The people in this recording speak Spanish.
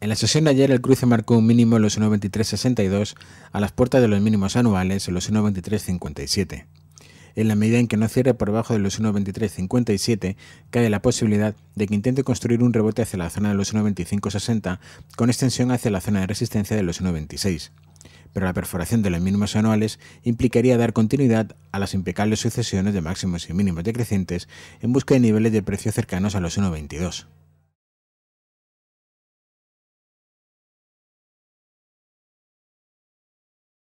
En la sesión de ayer el cruce marcó un mínimo en los 1.23.62 a las puertas de los mínimos anuales en los 1.23.57. En la medida en que no cierre por debajo de los 1.23.57, cae la posibilidad de que intente construir un rebote hacia la zona de los 1.25.60 con extensión hacia la zona de resistencia de los 1.26. Pero la perforación de los mínimos anuales implicaría dar continuidad a las impecables sucesiones de máximos y mínimos decrecientes en busca de niveles de precio cercanos a los 1.22.